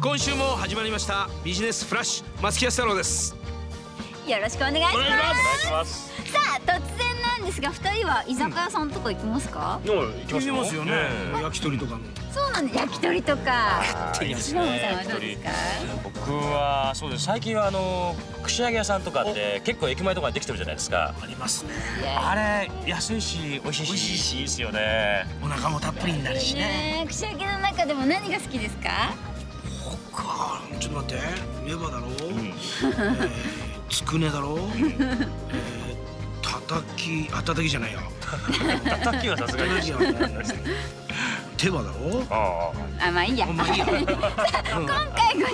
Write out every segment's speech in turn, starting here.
今週も始まりましたビジネスフラッシュ松木安太郎ですよろしくお願いしますさあ突然なんですが二人は居酒屋さんとか行きますか、うん、行きますよね、えー、焼き鳥とかそうなんです焼き鳥とか吉野さんはどうで僕はそうです最近はあの串揚げ屋さんとかって結構駅前とかできてるじゃないですかありますねあれ安いし美味しいし美味しいしいいですよねお腹もたっぷりになるしね、ね、串揚げの中でも何が好きですかかちょっと待ってレバーだろ、うん、えー、つくねだろ、えー、たたきあたたきじゃないよたたきはさすがに手羽だろああまあいいや、まあ、いいや 今回ご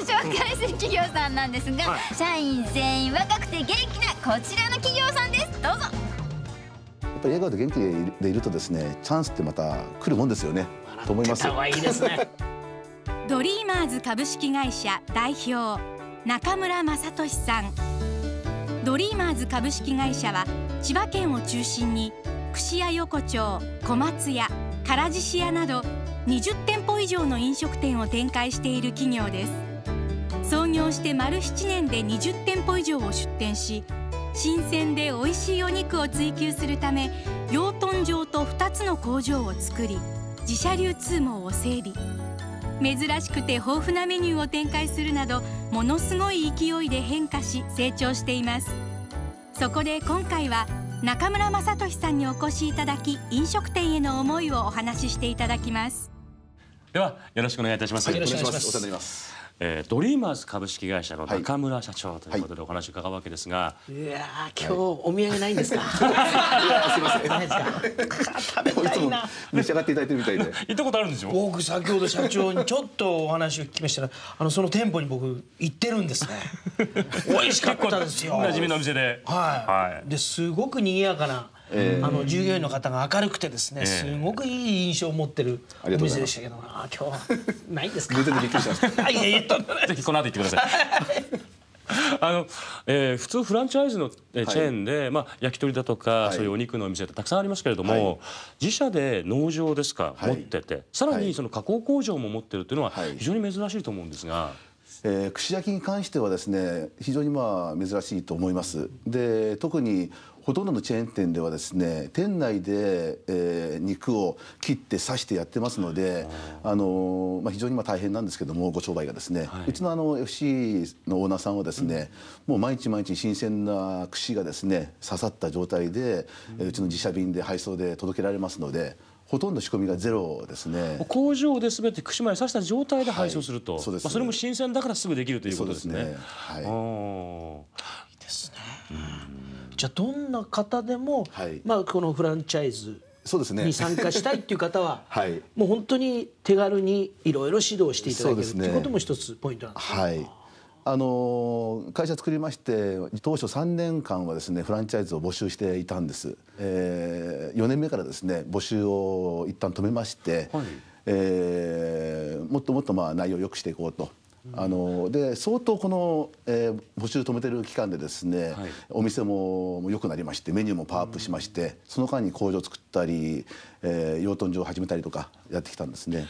紹介する企業さんなんですが、はい、社員全員若くて元気なこちらの企業さんですどうぞやっぱり笑顔で元気でいるとですねチャンスってまた来るもんですよねと思います可愛 いですねドリーマーズ株式会社代表中村雅俊さんドリーマーズ株式会社は千葉県を中心に串屋横丁小松屋唐獅子屋など20店舗以上の飲食店を展開している企業です創業して丸7年で20店舗以上を出店し新鮮で美味しいお肉を追求するため養豚場と2つの工場を作り自社流通網を整備珍しくて豊富なメニューを展開するなどものすごい勢いで変化し成長していますそこで今回は中村雅俊さんにお越しいただき飲食店への思いをお話ししていただきますではよろしくお願いいたしますよろしくお願いしますお世話になりますえー、ドリーマーズ株式会社の中村社長ということでお話伺うわけですが、はいはい、いや今日お土産ないんですかすいませんないですか 食べたいな召し上がっていただいてるみたいで行ったことあるんですよ僕先ほど社長にちょっとお話を聞きましたらあのその店舗に僕行ってるんですね 美味しかったですよ馴染みのお店ではい、はい、ですごく賑やかなあの従業員の方が明るくてですね、えー、すごくいい印象を持ってるお店でしたけどあ今日ないですか いやいとぜひこの後行ってください あの、えー、普通フランチャイズの、えチェーンで、はい、まあ、焼き鳥だとか、はい、そういうお肉のお店ってたくさんありますけれども、はい、自社で農場ですか、持っててさらにその加工工場も持ってるっていうのは非常に珍しいと思うんですが。えー、串焼きに関してはですね非常にまあ珍しいと思いますで特にほとんどのチェーン店ではですね店内で、えー、肉を切って刺してやってますので、ああのまあ、非常にまあ大変なんですけどもご商売がですね、はい、うちのあの FC のオーナーさんはですね、うん、もう毎日毎日新鮮な串がですね刺さった状態で、うん、うちの自社便で配送で届けられますので。ほとんど仕込みがゼロですね工場で全て串間に刺した状態で配送すると、はい、そ、ね、まあ、それも新鮮だからすぐできるということですね。じゃあどんな方でも、はい、まあ、このフランチャイズそうですね。に参加したいっていう方は、はい、もう本当に手軽にいろいろ指導していただける、ね、ということも一つポイントなんですね。はい。あの会社作りまして当初3年間はですねフランチャイズを募集していたんです、えー、4年目からですね募集を一旦止めまして、はい、えー、もっともっとまあ内容を良くしていこうと。あので相当この、えー、募集止めてる期間でですね、はい、お店も良くなりましてメニューもパワーアップしまして、うん、その間に工場を作ったり、えー、養豚場を始めたりとかやってきたんですね。うん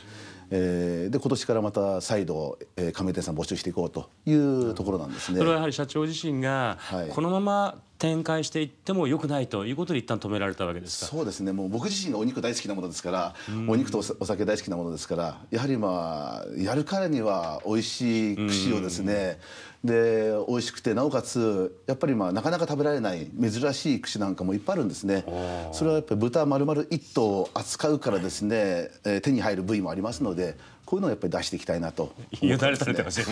えー、で今年からまた再度、えー、加盟店さん募集していこうというところなんですね。それはやはり社長自身が、はい、このまま展開していってもよくないということで一旦止められたわけですそうですねもう僕自身がお肉大好きなものですから、お肉とお酒大好きなものですからやはりまあやるからには美味しい串をですね、で美味しくてなおかつやっぱりまあなかなか食べられない珍しい串なんかもいっぱいあるんですねそれはやっぱり豚丸々1頭を扱うからですね手に入る部位もありますのでこういうのをやっぱり出していきたいなと、ね、れれてますよ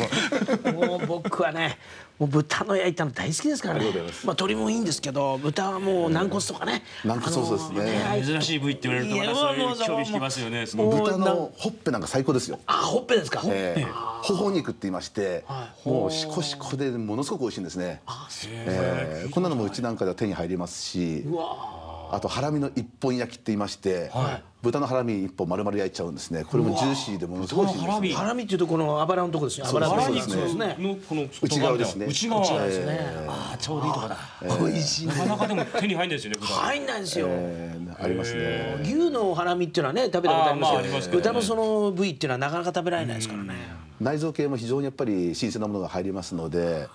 もう僕はねもう豚の焼いたの大好きですからねまあ鶏もいいんですけど豚はもう軟骨とかね、軟骨そうですね、ね、珍しい部位って言われるとまたそういう興味引きますよね豚のほっぺなんか最高ですよあほっぺですか、えー、ほほ肉って言いまして、はい、もうしこしこでものすごく美味しいんですねあ、えー、こんなのもうちなんかでは手に入りますしうわあとハラミの一本焼きって言いまして、はい、豚のハラミ一本丸々焼いちゃうんですねこれもジューシーでものすごいハラミハラミっていうとこのあばらのとこですねあばらの肉ですねこの内側ですね内側ですね、ああちょうどいいとこだ、えー、美味しい、なかなかでも手に入んないですよね入んないですよ、えー、ありますね牛のハラミっていうのはね食べたことありますけど、まあね、豚のその部位っていうのはなかなか食べられないですからね内臓系も非常にやっぱり新鮮なものが入りますので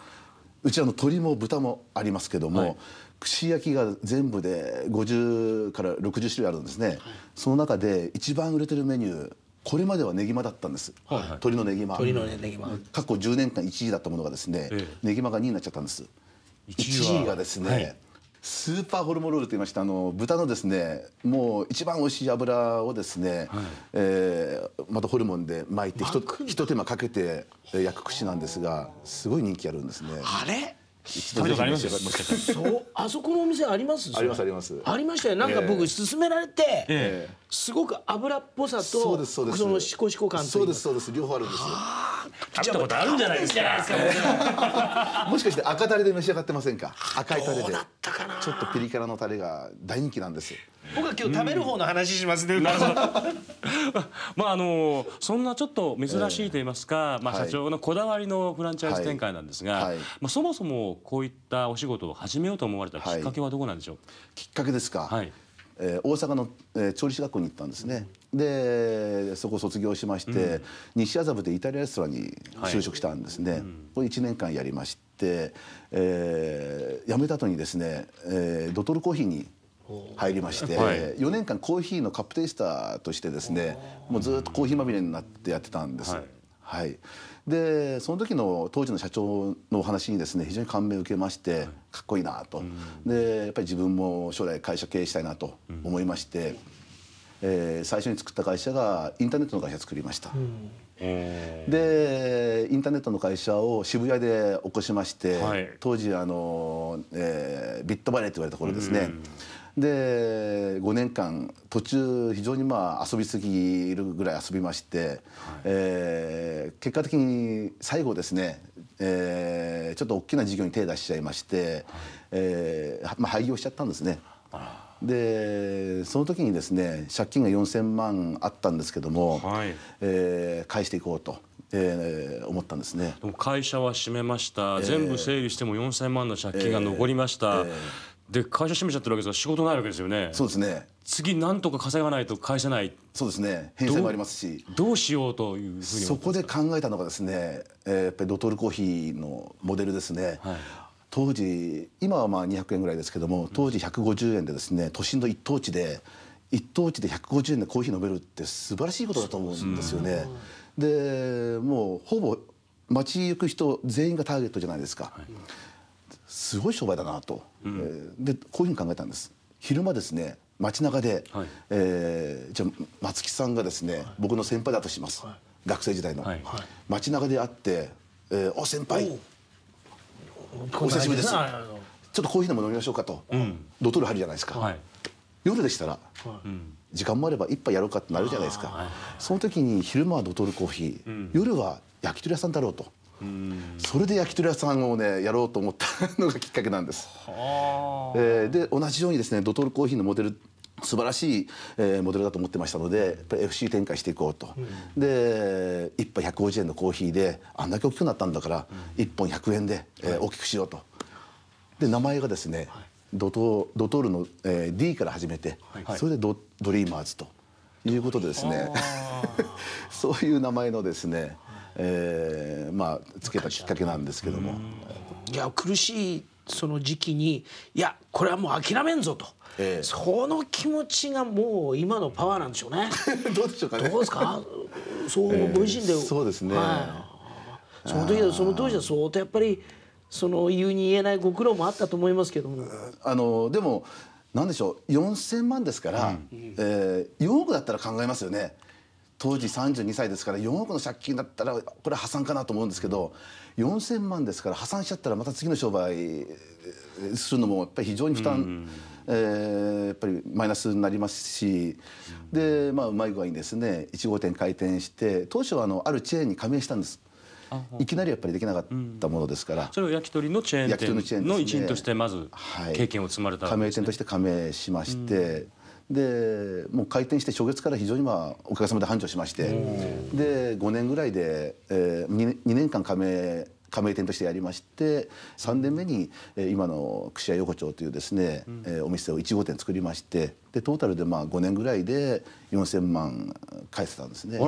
うちあの鶏も豚もありますけども、はい串焼きが全部で50から60種類あるんですね、はい、その中で一番売れてるメニューこれまではネギマだったんです、はい、鶏のネギマ鶏のネギマ過去10年間1位だったものがですね、ええ、ネギマが2位になっちゃったんです1位がですね、はい、スーパーホルモロールと言いましたあの豚のですねもう一番おいしい油をですね、はい、えー、またホルモンで巻いてひと手間かけて焼く串なんですがすごい人気あるんですねあれ食べありますよもしかしたそうあそこのお店ありますありますありますありましたよなんか僕勧められて、ええすごく油っぽさとそのシコシコ感とそうですそうです両方あるんですよ食べたことあるんじゃないですか、ね、もしかして赤タレで召し上がってませんか赤いタレでちょっとピリ辛のタレが大人気なんです僕は今日食べる方の話しますね、うん、なるほど まああのそんなちょっと珍しいと言いますか、えー、まあ、社長のこだわりのフランチャイズ展開なんですが、はいはい、まあ、そもそもこういったお仕事を始めようと思われたきっかけはどこなんでしょう、はい、きっかけですか、はいえー、大阪の、えー、調理師学校に行ったんですね、でそこを卒業しまして、西麻布でイタリアレストランに就職したんですね、はい、これ1年間やりまして、えー、辞めた後にですね、えー、ドトルコーヒーに入りまして、はい、4年間コーヒーのカップテイスターとしてですねもうずっとコーヒーまみれになってやってたんです。はい、はいでその時の当時の社長のお話にですね非常に感銘を受けまして、はい、かっこいいなと、うん、でやっぱり自分も将来会社経営したいなと思いまして、うん、えー、最初に作った会社がインターネットの会社を作りました。うんでインターネットの会社を渋谷で起こしまして、はい、当時あの、えー、ビットバレーと言われたところですね、で5年間途中非常にまあ遊びすぎるぐらい遊びまして、はい、えー、結果的に最後ですね、えー、ちょっと大きな事業に手出しちゃいまして、はい、えー、まあ、廃業しちゃったんですね。でその時にですね借金が4,000万あったんですけども、はい、えー、返していこうと。えー、思ったんですね会社は閉めました、えー、全部整理しても4,000万の借金が残りました、えーえーで会社閉めちゃってるわけですから仕事ないわけですよねそうですね次何とか稼がないと返せないそうですね返済もありますしどうしようというふうにそこで考えたのがですね、えー、やっぱりドトルコーヒーのモデルですね、はい、当時今はまあ200円ぐらいですけども当時150円でですね都心の一等地で一等地で150円でコーヒー飲めるって素晴らしいことだと思うんですよね。でもうほぼ街行く人全員がターゲットじゃないですか。はいすごい商売だなと、うん、でこういうふうに考えたんです昼間ですね街中で、はい、えー、じゃ松木さんがですね、はい、僕の先輩だとします、はい、学生時代の、はい、街中で会って「えー、お先輩お久しぶりです」ちょっとコーヒーでも飲みましょうかと、うん、ドトール入るじゃないですか、夜でしたら、時間もあれば一杯やろうかってなるじゃないですか、その時に昼間はドトールコーヒー、夜は焼き鳥屋さんだろうと、それで焼き鳥屋さんをねやろうと思ったのがきっかけなんです。えー、で同じようにですねドトールコーヒーのモデル素晴らしい、えー、モデルだと思ってましたのでやっぱり FC 展開していこうと、うん、で1杯150円のコーヒーであんだけ大きくなったんだから、うん、1本100円で、えー、大きくしようとで名前がですね、はい、ドトドトールの、えー、D から始めて、はい、それでドドリーマーズということでですね そういう名前のですねえーまあ、つけたきっかけなんですけども。いや苦しいその時期にいやこれはもう諦めんぞと、えその気持ちがもう今のパワーなんでしょうね どうでしょうか、ね、どうですかそうご自身で、え、そうですね、はい、その時その当時は相当やっぱりその言うに言えないご苦労もあったと思いますけどもあのでもなんでしょう4,000万ですから、うん、えー、4億だったら考えますよね。当時32歳ですから4億の借金だったらこれ破産かなと思うんですけど4,000万ですから破産しちゃったらまた次の商売するのもやっぱり非常に負担、えやっぱりマイナスになりますしで、まあ、うまい具合にですね1号店開店して当初はあのあるチェーンに加盟したんです。いきなりやっぱりできなかったものですから、うん、それを焼き鳥のチェーン店の一員としてまず経験を積まれた、ね、はい、加盟店として加盟しまして、うん、でもう開店して初月から非常にまあお客様で繁盛しましてで5年ぐらいで、えー、2, 2年間加盟加盟店としてやりまして3年目に今の串屋横丁というですね、うん、お店を1号店作りましてでトータルでまあ5年ぐらいで4,000万返せたんですね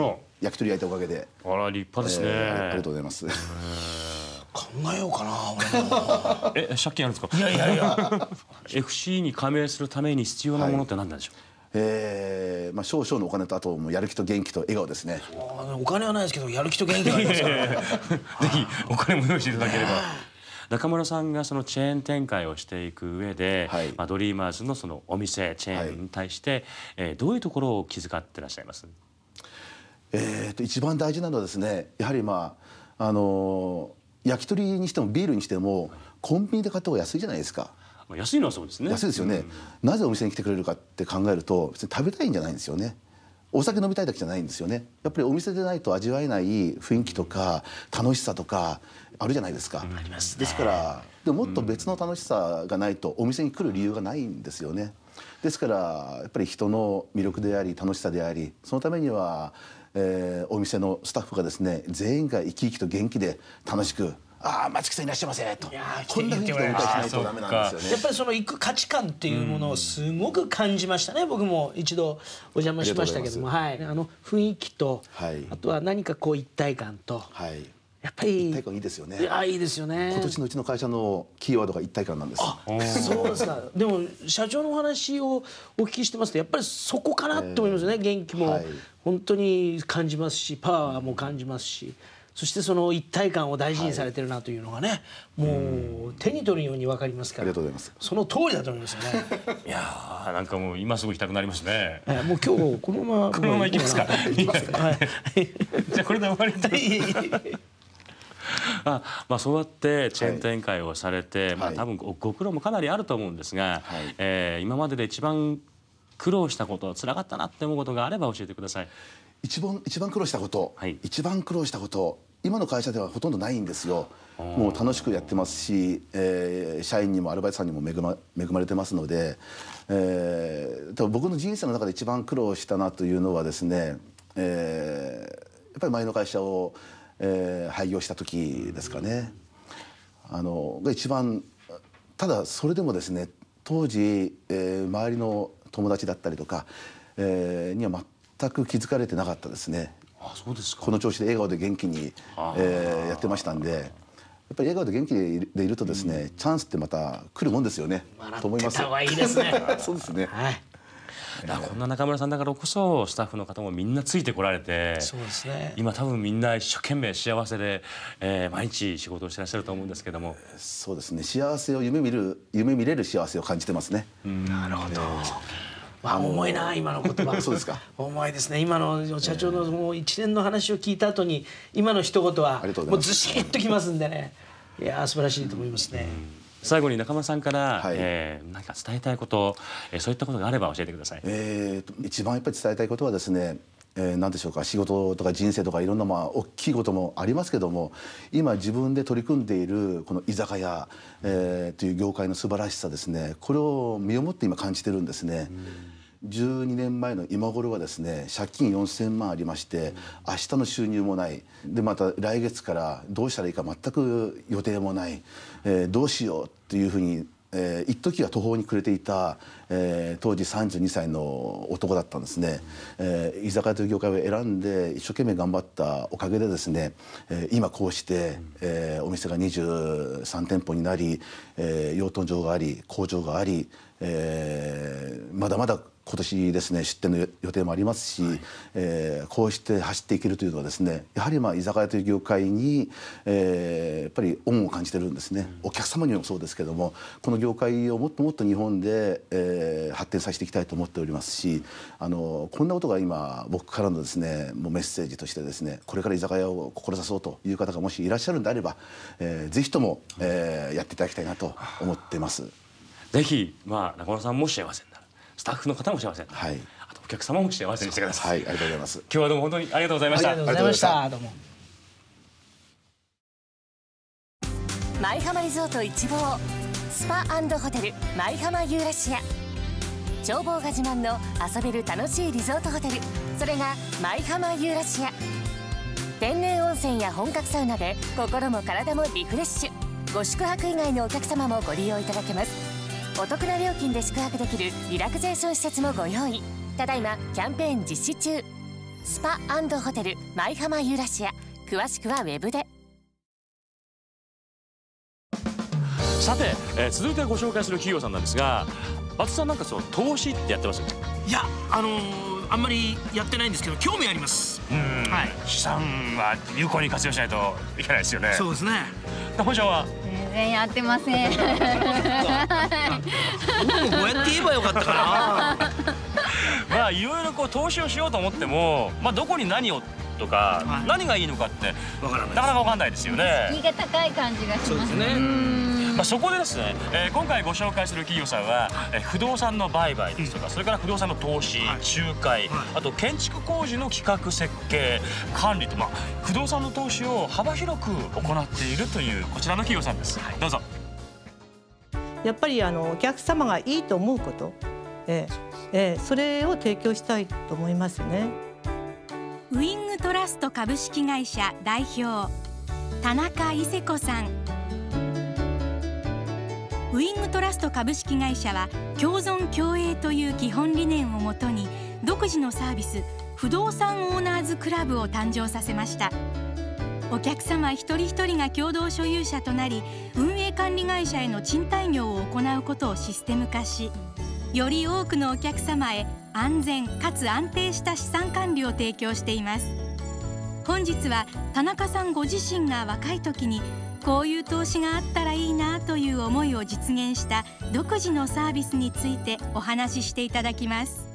焼き鳥焼いたおかげであら立派ですね、えー、ありがとうございます考えようかなえ借金あるんですかいやいやいや FC に加盟するために必要なものって何なんでしょう、はいえーまあ、少々のお金とあともやる気と元気と笑顔ですねお金はないですけどやる気と元気がありますから、ぜひお金も用意していただければ、中村さんがそのチェーン展開をしていく上で、はい、まあ、ドリーマーズのそのお店チェーンに対して、はい、えー、どういうところを気遣ってらっしゃいますえーと、と一番大事なのはですねやはりまああのー焼き鳥にしてもビールにしてもコンビニで買った方が安いじゃないですか。安いのはそうですね。安いですよね。うん、なぜお店に来てくれるかって考えると別に食べたいんじゃないんですよね。お酒飲みたいだけじゃないんですよねやっぱりお店でないと味わえない雰囲気とか楽しさとかあるじゃないですか、うん、あります、ね、ですからでもっと別の楽しさがないとお店に来る理由がないんですよねですからやっぱり人の魅力であり楽しさでありそのためにはえー、お店のスタッフがですね全員が生き生きと元気で楽しく「ああ松木さんいらっしゃいませ」とこんなふうにお迎えしないとダメなんですよね。やっぱりその行く価値観っていうものをすごく感じましたね、うん、僕も一度お邪魔しましたけどもはい、あの雰囲気と、はい、あとは何かこう一体感と。はいやっぱり一体感いいですよね。いやいいですよね。今年のうちの会社のキーワードが一体感なんです。そうですか。でも社長のお話をお聞きしてますとやっぱりそこかなと思いますね。元気も本当に感じますしパワーも感じますしそしてその一体感を大事にされてるなというのがね、はい、もう手に取るように分かりますからありがとうございますその通りだと思いますよね いやーなんかもう今すぐ行きたくなりますね、えもう今日このまま このまま行きますかじゃこれで終わりたい あまあ、そうやってチェーン展開をされて、はい、まあ、多分ご苦労もかなりあると思うんですが、はい、えー、今までで一番苦労したことつらかったなって思うことがあれば教えてください一番一番苦労したこと、はい、一番苦労したこと今の会社ではほとんどないんですよもう楽しくやってますし、えー、社員にもアルバイトさんにも恵ま恵まれてますので、えー、多分僕の人生の中で一番苦労したなというのはですね、えー、やっぱり前の会社を、えー、廃業した時ですかね。あのが一番ただそれでもですね当時、えー、周りの友達だったりとか、えー、には全く気づかれてなかったですねあそうですかこの調子で笑顔で元気に、えー、やってましたんで。やっぱり笑顔で元気でいるとですね、うん、チャンスってまた来るもんですよね。と思います。いいですね。そうですね。はい。だこんな中村さんだからこそスタッフの方もみんなついてこられてそうです、ね、今多分みんな一生懸命幸せで、えー、毎日仕事をしてらっしゃると思うんですけどもそうですね幸せを夢見る夢見れる幸せを感じてますね。なるほど、まあ、重いな今の言葉 そうですか重いですね今の社長のもう一連の話を聞いた後に今の一言はもうずしっときますんでねいや素晴らしいと思いますね。最後に中間さんから、はい、えー、なんか伝えたいこと、えー、そういったことがあれば教えてください。えー、一番やっぱり伝えたいことはですねえー、何でしょうか仕事とか人生とかいろんなまあ大きいこともありますけども今自分で取り組んでいるこの居酒屋、えー、という業界の素晴らしさですねこれを身をもって今感じてるんですね。うん12年前の今頃はですね借金4,000万ありまして明日の収入もないでまた来月からどうしたらいいか全く予定もない、えー、どうしようっていうふうに、えー、一時は途方に暮れていた、えー、当時32歳の男だったんですね、えー、居酒屋という業界を選んで一生懸命頑張ったおかげでですね、えー、今こうして、えー、お店が23店舗になり、えー、養豚場があり工場があり、えー、まだまだ今年ですね出店の予定もありますし、はい、えー、こうして走っていけるというのはですねやはりまあ居酒屋という業界に、えー、やっぱり恩を感じてるんですね、うん、お客様にもそうですけどもこの業界をもっともっと日本で、えー、発展させていきたいと思っておりますしあのこんなことが今僕からのですねもうメッセージとしてですねこれから居酒屋を志そうという方がもしいらっしゃるんであれば、えー、ぜひとも、えー、やっていただきたいなと思ってます。ぜひ、まあ、中村さんも幸せになスタッフの方も幸せはい、あとお客様も幸せにしてください、はい、ありがとうございます今日はどうも本当にありがとうございました、ありがとうございましたどうも舞浜リゾート一望スパホテル舞浜ユーラシア眺望が自慢の遊べる楽しいリゾートホテルそれが舞浜ユーラシア天然温泉や本格サウナで心も体もリフレッシュご宿泊以外のお客様もご利用いただけますお得な料金で宿泊できるリラクゼーション施設もご用意ただいまキャンペーン実施中スパホテル舞浜ユーラシア詳しくはウェブでさて、えー、続いてご紹介する企業さんなんですが松さんなんかその投資ってやってますいやあのー、あんまりやってないんですけど興味あります、うんい、資産は有効に活用しないといけないですよねそうですねで本社は全然やってません もこうやって言えばよかったかないろいろこう投資をしようと思っても、まあ、どこに何をとか、はい、何がいいのかってなかなか分かんないですよね。敷が高い感じがしますね。まあ、そこでですね、えー、今回ご紹介する企業さんは、えー、不動産の売買ですとか、それから不動産の投資、仲介、あと建築工事の企画設計管理と、まあ、不動産の投資を幅広く行っているというこちらの企業さんです。どうぞやっぱりあのお客様がいいと思うこと、えー、えー、それを提供したいと思いますねウイングトラスト株式会社代表田中伊勢子さんウイングトラスト株式会社は共存共栄という基本理念をもとに独自のサービス不動産オーナーズクラブを誕生させましたお客様一人一人が共同所有者となり運営管理会社への賃貸業を行うことをシステム化しより多くのお客様へ安全かつ安定した資産管理を提供しています本日は田中さんご自身が若い時にこういう投資があったらいいなという思いを実現した独自のサービスについてお話ししていただきます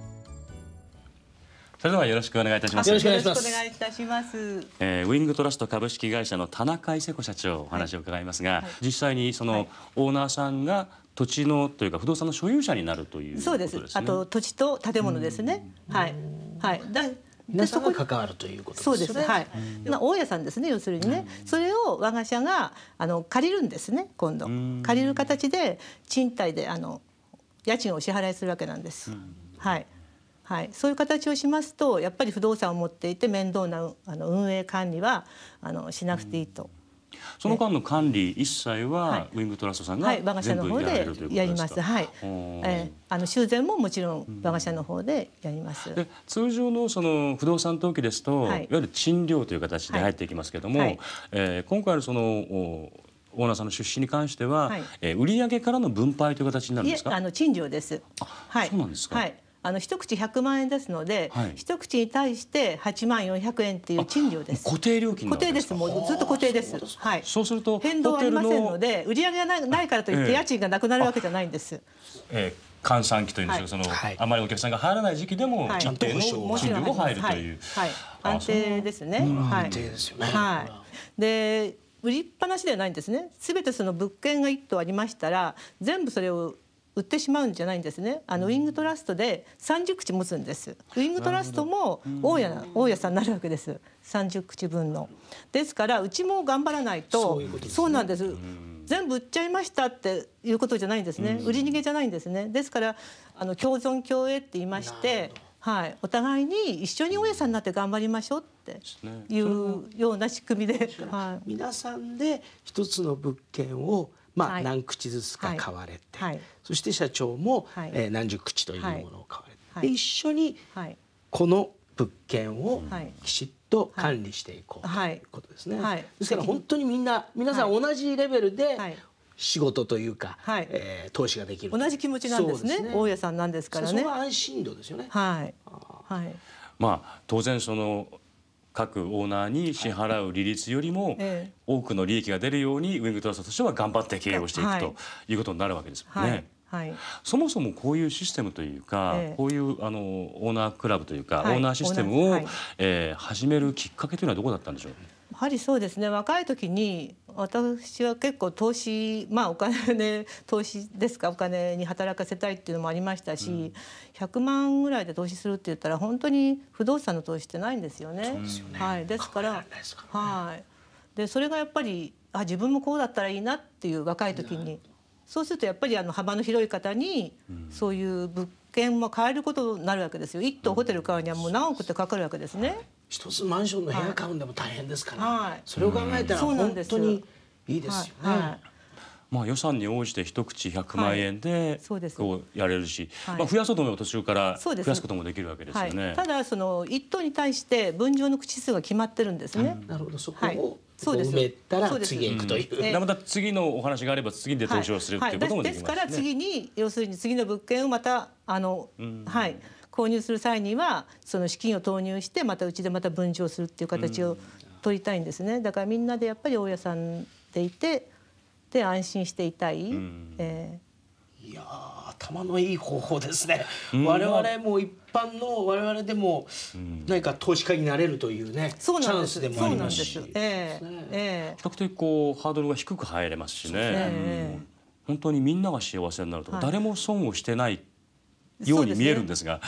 それではよろしくお願いいたします。よろしくお願いいたします。えー、ウィングトラスト株式会社の田中伊勢子社長お話を伺いますが、はい実際にそのオーナーさんが土地のというか不動産の所有者になるという、ね、そうです。あと土地と建物ですね。はい。はい。だ皆さんが関わるということですね。そうです。はい。まあ大家さんですね。要するにね、それを我が社があの借りるんですね。今度借りる形で賃貸であの家賃を支払いするわけなんです。はい。はい、そういう形をしますとやっぱり不動産を持っていて面倒なあの運営管理はあのしなくていいとその間の管理一切はウィングトラストさんが全部やられる、ということですやります。はい。えあの修繕ももちろん我が社の方でやります。うん、通常のその不動産登記ですと、はい、いわゆる賃料という形で入っていきますけれども、はい、えー、今回のそのおオーナーさんの出資に関しては、はい、えー、売上からの分配という形になるんですか。あの賃料です。はい。そうなんですか。はい。あの一口百万円ですので、はい、一口に対して八万四百円っていう賃料です。固定料金固定です。もうずっと固定です。ですはい。そうすると変動はありませんので、売上がないないからといって家賃がなくなるわけじゃないんです。ええ閑散期というんですその、はい、あまりお客さんが入らない時期でも一定の給料が入るという、はい安定ですね。安定ですよね。はい。で売りっぱなしではないんですね。すべてその物件が一棟ありましたら、全部それを売ってしまうんじゃないんですねあのウイングトラストで三十口持つんですウイングトラストも大家大家さんになるわけです三十口分のですからうちも頑張らないと、ね、そうなんです、全部売っちゃいましたっていうことじゃないんですね、売り逃げじゃないんですねですからあの共存共栄って言いましてはい、お互いに一緒に大家さんになって頑張りましょうっていうような仕組みで、はい、皆さんで一つの物件をまあ、何口ずつか買われて、はいはい、そして社長も、はい、えー、何十口というものを買われて、はい、で一緒にこの物件をきちっと管理していこう、はい、ということですね。はいですから本当にみんな皆さん同じレベルで、はい仕事というか、はい、えー、投資ができる同じ気持ちなんですね、ね、大家さんなんですからね安心度ですよねはい、はい、まあ当然その各オーナーに支払う利率よりも多くの利益が出るようにウィングトラストとしては頑張って経営をしていくということになるわけですもんね。はいはい、そもそもこういうシステムというか、えー、こういうあのオーナークラブというか、はい、オーナーシステムを、はい、えー、始めるきっかけというのはどこだったんでしょうやはりそうですね若い時に私は結構投資まあお金、で投資ですかお金に働かせたいっていうのもありましたし、うん、100万ぐらいで投資するって言ったら本当に不動産の投資ってないんですよね。よねはい、ですから、ね、はいでそれがやっぱりあ自分もこうだったらいいなっていう若い時に。そうするとやっぱりあの幅の広い方にそういう物件も買えることになるわけですよ一棟ホテル買うにはもう何億ってかかるわけですね。一つマンションの部屋買うんでも大変ですから、はい、それを考えたら本当にいいですよね。はいまあ、予算に応じて一口100万円でこうやれるし、はいはい、まあ、増やそうと思えば途中から増やすこともできるわけですよね。はい、ただその一棟に対して分譲の口数が決まってるんですね。なるほどそこをそうです埋めたら次へ行くという、うん、また次のお話があれば次で投資をする、っていうこともできます、ね、ですから次に要するに次の物件をまたあの、うん、はい購入する際にはその資金を投入してまたうちでまた分譲するっていう形を取りたいんですね、だからみんなでやっぱり大家さんでいてで安心していたい、うん、えー、いや頭のいい方法ですね、うん、我々も一般の我々でも何か投資家になれるというね、うん、チャンスでもありますし比較的こうハードルが低く入れますしね、本当にみんなが幸せになると、はい、誰も損をしてないように見えるんですが。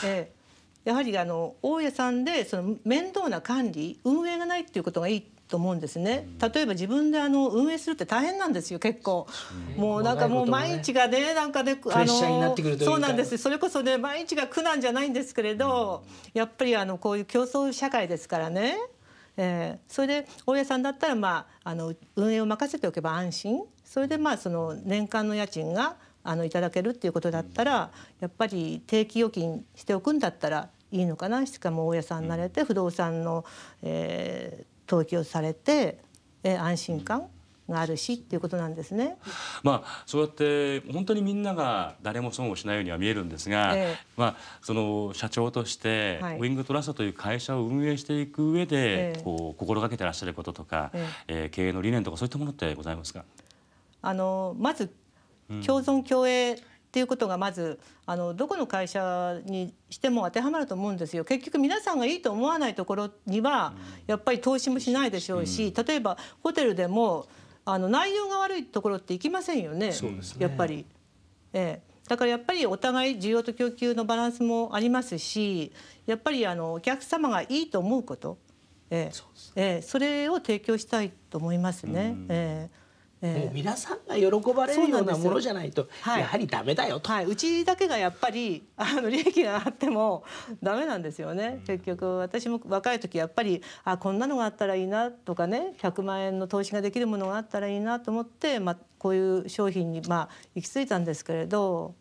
やはりあの大家さんでその面倒な管理運営がないっていうことがいいと思うんですね例えば自分であの運営するって大変なんですよ結構、もうなんかもう毎日がねなんかねあのそうなんですそれこそね毎日が苦なんじゃないんですけれど、やっぱりあのこういう競争社会ですからね、えそれで大家さんだったらまああの運営を任せておけば安心それでまあその年間の家賃があのいただけるっていうことだったらやっぱり定期預金しておくんだったらいいのかなしかも大家さんになれて不動産の、えー、登記をされて、えー、安心感があるしっていうことなんですね。まあそうやって本当にみんなが誰も損をしないようには見えるんですが、ええ、まあその社長として、はい、ウィングトラストという会社を運営していく上で、え、こう心がけてらっしゃることとか、ええ経営の理念とかそういったものってございますか。あのまず共存共栄っていうことがまずあのどこの会社にしても当てはまると思うんですよ結局皆さんがいいと思わないところにはやっぱり投資もしないでしょうし、うん、例えばホテルでもあの内容が悪いところって行きませんよね、ね、やっぱり。ええだからやっぱりお互い需要と供給のバランスもありますしやっぱりあのお客様がいいと思うこと、ええそええ、それを提供したいと思いますね。うん、ええもう皆さんが喜ばれるようなものじゃないと、はい、やはりダメだよと、はい、うちだけがやっぱりあの利益があってもダメなんですよね、うん、結局私も若い時やっぱりあこんなのがあったらいいなとかね100万円の投資ができるものがあったらいいなと思って、まあ、こういう商品に、まあ、行き着いたんですけれど、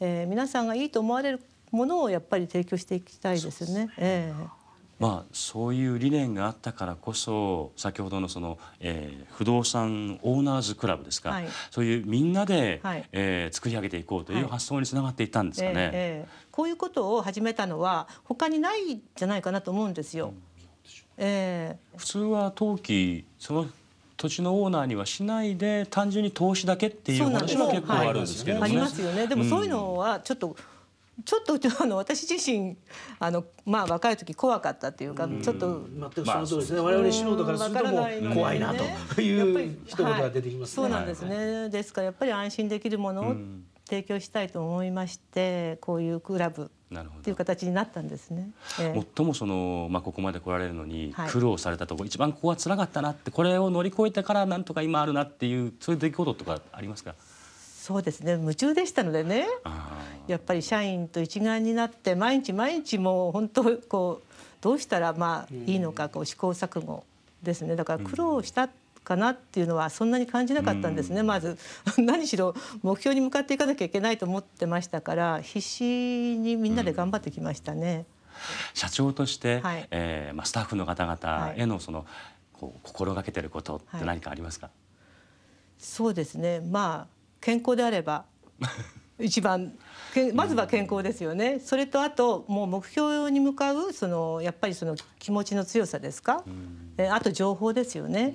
えー、皆さんがいいと思われるものをやっぱり提供していきたいですね。ねえーまあ、そういう理念があったからこそ先ほどのその、えー、不動産オーナーズクラブですか、はい、そういうみんなで、はい、えー、作り上げていこうという発想につながっていったんですかね、はいえーえー、こういうことを始めたのは他にないじゃないかなと思うんですよ。うんえー、普通は登記その土地のオーナーにはしないで単純に投資だけっていう話は結構あるんですけど、ねありますよねでもそういうのはちょっと、うんちょっとあの私自身あの、まあ、若い時怖かったっていうかちょっと全くその通りですね、まあ、我々素人からするとも怖いなという一言が出てきます、ねはい、そうなんですね、ですからやっぱり安心できるものを提供したいと思いまして、こういうクラブっていう形になったんですね。えー、最もそのまあここまで来られるのに苦労されたところ、はい、一番ここは辛かったなってこれを乗り越えてからなんとか今あるなっていうそういう出来事とかありますか。そうですね夢中でしたのでねやっぱり社員と一丸になって毎日毎日もう本当こうどうしたらまあいいのかこう試行錯誤ですねだから苦労したかなっていうのはそんなに感じなかったんですね、まず 何しろ目標に向かっていかなきゃいけないと思ってましたから必死にみんなで頑張ってきましたね。社長として、はい、えー、まあ、スタッフの方々へのその、こう心がけてることって何かありますか、はい、そうですねまあ健康であれば 一番まずは健康ですよね、それとあともう目標に向かうそのやっぱりその気持ちの強さですか、えあと情報ですよね。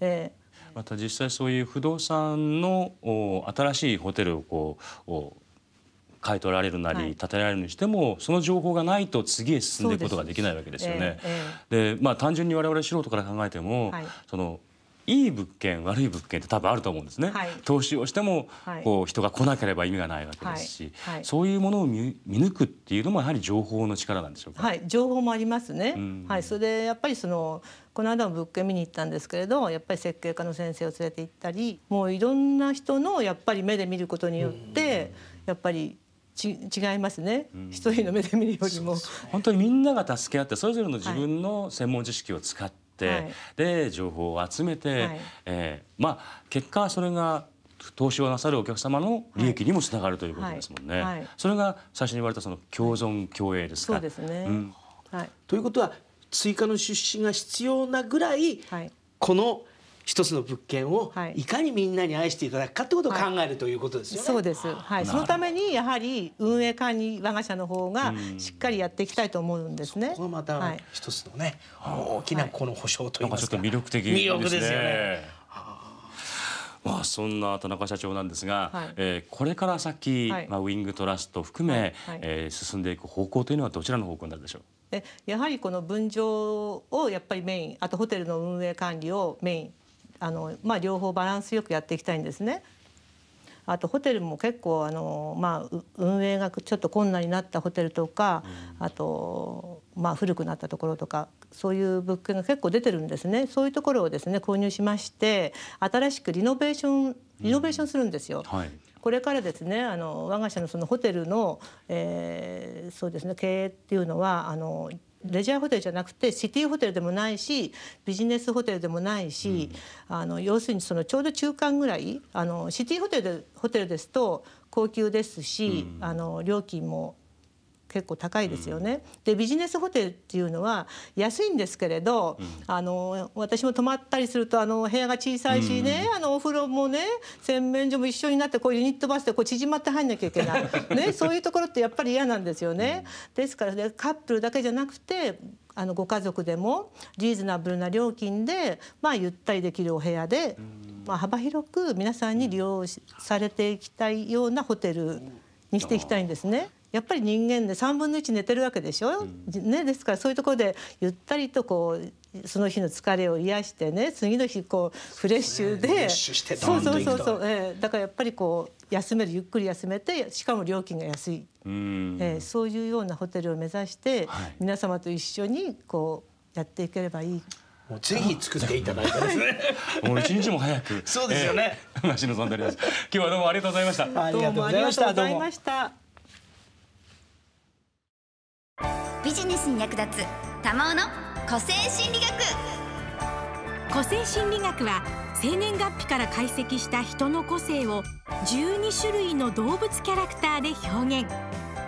えー、また実際そういう不動産のお新しいホテルをこう買い取られるなり建てられるにしても、はい、その情報がないと次へ進んでいくことができないわけですよね。で、えーえー、まあ単純に我々素人から考えても、はい、そのいい物件悪い物件って多分あると思うんですね、はい、投資をしても、こう人が来なければ意味がないわけですし、はいはい、そういうものを見抜くっていうのもやはり情報の力なんでしょうか、はい、情報もありますね、はい、それでやっぱりそのこの間も物件見に行ったんですけれどやっぱり設計家の先生を連れて行ったりもういろんな人のやっぱり目で見ることによってやっぱりち違いますね、一人の目で見るよりも本当にみんなが助け合ってそれぞれの自分の専門知識を使って、はい、で情報を集めて、はい、えー、まあ結果それが投資をなさるお客様の利益にもつながるということですもんね。はい、それが最初に言われたその共存共栄ですか。そうですね、うん、はい、ということは追加の出資が必要なぐらい、はい、この一つの物件をいかにみんなに愛していただくかってことを考えるということですよね。そうです。はい。そのためにやはり運営管理我が社の方がしっかりやっていきたいと思うんですね。ここまた一つのね、大きなこの保証というか。ちょっと魅力的魅力ですよね。まあ、そんな田中社長なんですが、はい、えこれから先、はい、まあ、ウィングトラスト含め、はえ進んでいく方向というのはどちらの方向になるでしょうやはりこの分譲をやっぱりメインあとホテルの運営管理をメインあの、まあ、両方バランスよくやっていきたいんですね。あとホテルも結構あの、まあ、運営がちょっと困難になったホテルとか、うん、あと、まあ、古くなったところとかそういう物件が結構出てるんですねそういうところをですね購入しまして新しくリノベーションリノベーションするんですよ。うんはい、これからですねあの我が社のそのホテルの、えー、そうですね経営っていうのはあのレジャーホテルじゃなくてシティホテルでもないしビジネスホテルでもないし、うん、あの要するにそのちょうど中間ぐらいあのシティホテルでホテルですと高級ですし、うん、あの料金も結構高いですよね。でビジネスホテルっていうのは安いんですけれど、うん、あの私も泊まったりするとあの部屋が小さいしね、うん、あのお風呂もね洗面所も一緒になってこうユニットバスでこう縮まって入んなきゃいけない、ね、そういうところってやっぱり嫌なんですよね。うん、ですからねカップルだけじゃなくてあのご家族でもリーズナブルな料金で、まあ、ゆったりできるお部屋で、まあ、幅広く皆さんに利用されていきたいようなホテルにしていきたいんですね。やっぱり人間で3分の1寝てるわけでしょ、うん、ね、ですからそういうところでゆったりとこうその日の疲れを癒してね次の日こうフレッシュでそうそうそうそう、えー、だからやっぱりこう休めるゆっくり休めてしかも料金が安い、えー、そういうようなホテルを目指して、はい、皆様と一緒にこうやっていければいい。もうぜひ作っていただいてですね。もう一日も早く。そうですよね。えー、今日はどうもありがとうございました。ありがとうございました。どうもありがとうございました。ビジネスに役立つ玉尾の個性心理学個性心理学は生年月日から解析した人の個性を12種類の動物キャラクターで表現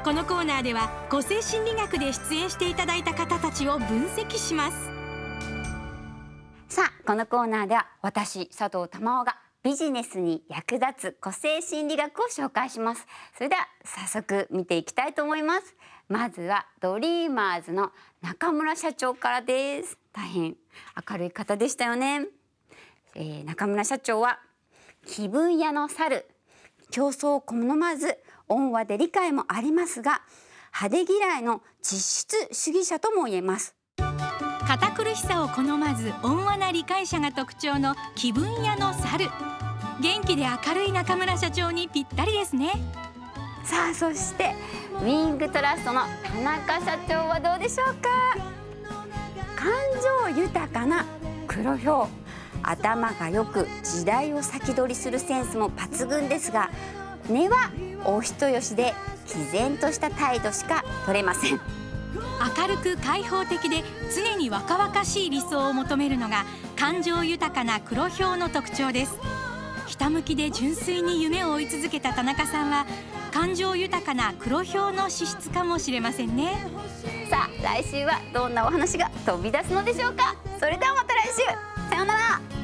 このコーナーでは個性心理学で出演していただいた方たちを分析しますさあこのコーナーでは私佐藤珠緒がビジネスに役立つ個性心理学を紹介しますそれでは早速見ていきたいと思いますまずはドリーマーズの中村社長からです大変明るい方でしたよね、えー、中村社長は気分屋の猿競争を好まず恩和で理解もありますが派手嫌いの実質主義者とも言えます堅苦しさを好まず温和な理解者が特徴の気分屋の猿元気で明るい中村社長にぴったりですねさあそしてウィングトラストの田中社長はどうでしょうか感情豊かな黒ひょう頭がよく時代を先取りするセンスも抜群ですが根はお人よしで毅然とした態度しか取れません明るく開放的で常に若々しい理想を求めるのが感情豊かな黒ひょうの特徴ですひたむきで純粋に夢を追い続けた田中さんは感情豊かな黒ひの資質かもしれませんねさあ来週はどんなお話が飛び出すのでしょうかそれではまた来週さようなら